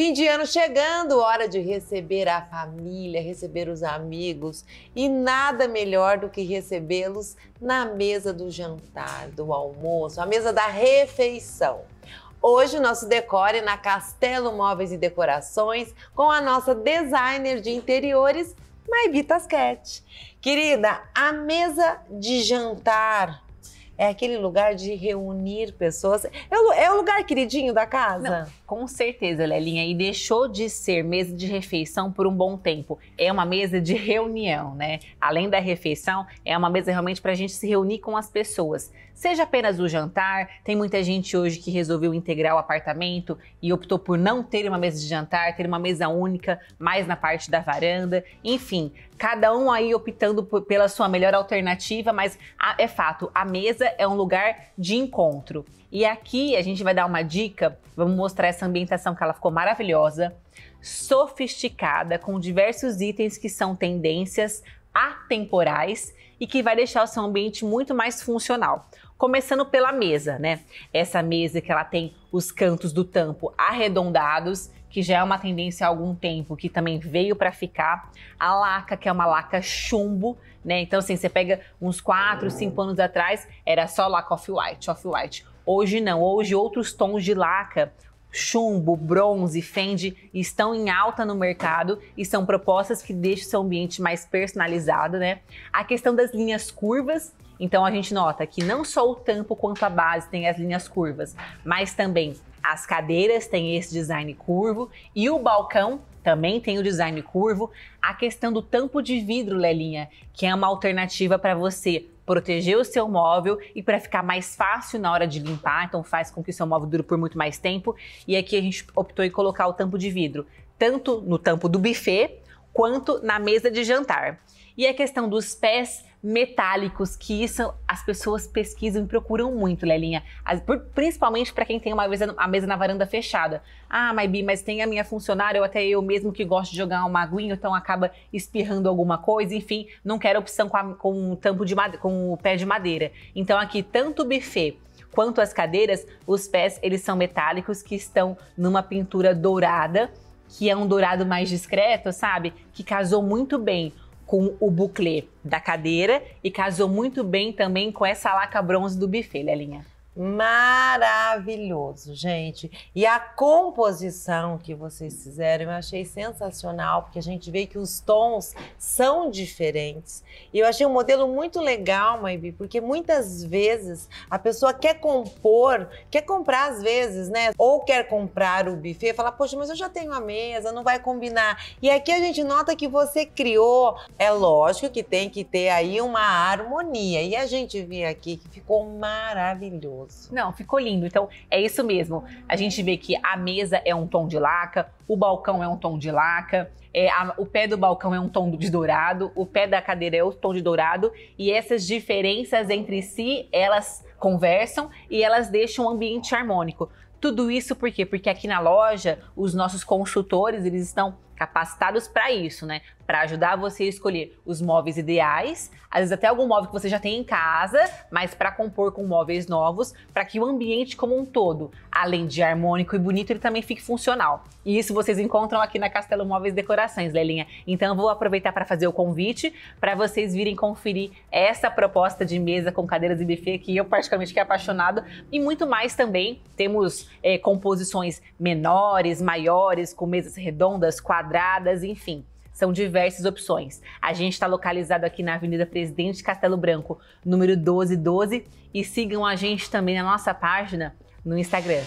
Fim de ano chegando, hora de receber a família, receber os amigos e nada melhor do que recebê-los na mesa do jantar, do almoço, a mesa da refeição. Hoje o nosso decore é na Castelo Móveis e Decorações com a nossa designer de interiores, Maibita Tasquete. Querida, a mesa de jantar é aquele lugar de reunir pessoas. É o, é o lugar queridinho da casa? Não, com certeza, Lelinha. E deixou de ser mesa de refeição por um bom tempo. É uma mesa de reunião, né? Além da refeição, é uma mesa realmente para a gente se reunir com as pessoas. Seja apenas o jantar, tem muita gente hoje que resolveu integrar o apartamento e optou por não ter uma mesa de jantar, ter uma mesa única, mais na parte da varanda. Enfim, cada um aí optando pela sua melhor alternativa, mas é fato, a mesa é um lugar de encontro. E aqui a gente vai dar uma dica, vamos mostrar essa ambientação que ela ficou maravilhosa, sofisticada, com diversos itens que são tendências atemporais e que vai deixar o seu ambiente muito mais funcional. Começando pela mesa, né? Essa mesa que ela tem os cantos do tampo arredondados, que já é uma tendência há algum tempo, que também veio para ficar. A laca, que é uma laca chumbo, né? Então, assim, você pega uns 4, 5 anos atrás, era só laca off-white, off-white. Hoje não, hoje outros tons de laca Chumbo, bronze, Fendi estão em alta no mercado e são propostas que deixam seu ambiente mais personalizado, né? A questão das linhas curvas, então a gente nota que não só o tampo quanto a base tem as linhas curvas, mas também as cadeiras têm esse design curvo e o balcão também tem o design curvo, a questão do tampo de vidro, Lelinha, que é uma alternativa para você proteger o seu móvel e para ficar mais fácil na hora de limpar, então faz com que o seu móvel dure por muito mais tempo. E aqui a gente optou em colocar o tampo de vidro, tanto no tampo do buffet quanto na mesa de jantar. E a questão dos pés metálicos, que isso as pessoas pesquisam e procuram muito, Lelinha. As, principalmente para quem tem uma mesa, a mesa na varanda fechada. Ah, Maybi, mas tem a minha funcionária ou até eu mesmo que gosto de jogar uma aguinha, então acaba espirrando alguma coisa, enfim, não quero opção com, a, com tampo de com o pé de madeira. Então aqui, tanto o buffet quanto as cadeiras, os pés eles são metálicos que estão numa pintura dourada que é um dourado mais discreto, sabe? Que casou muito bem com o bucle da cadeira e casou muito bem também com essa laca bronze do buffet, Lelinha. Mara! maravilhoso, gente. E a composição que vocês fizeram eu achei sensacional, porque a gente vê que os tons são diferentes. E eu achei um modelo muito legal, Maibi, porque muitas vezes a pessoa quer compor, quer comprar às vezes, né? Ou quer comprar o buffet, fala, poxa, mas eu já tenho a mesa, não vai combinar. E aqui a gente nota que você criou. É lógico que tem que ter aí uma harmonia. E a gente vê aqui que ficou maravilhoso. Não, ficou lindo. Então, é isso mesmo. A gente vê que a mesa é um tom de laca, o balcão é um tom de laca, é, a, o pé do balcão é um tom de dourado, o pé da cadeira é um tom de dourado, e essas diferenças entre si, elas conversam e elas deixam um ambiente harmônico. Tudo isso por quê? Porque aqui na loja, os nossos consultores, eles estão capacitados para isso, né? Para ajudar você a escolher os móveis ideais, às vezes até algum móvel que você já tem em casa, mas para compor com móveis novos, para que o ambiente como um todo, além de harmônico e bonito, ele também fique funcional. E isso vocês encontram aqui na Castelo Móveis Decorações, Lelinha. Então vou aproveitar para fazer o convite para vocês virem conferir essa proposta de mesa com cadeiras e buffet que eu particularmente fiquei apaixonado e muito mais também. Temos é, composições menores, maiores, com mesas redondas, quadradas quadradas, enfim. São diversas opções. A gente está localizado aqui na Avenida Presidente Castelo Branco, número 1212. E sigam a gente também na nossa página no Instagram.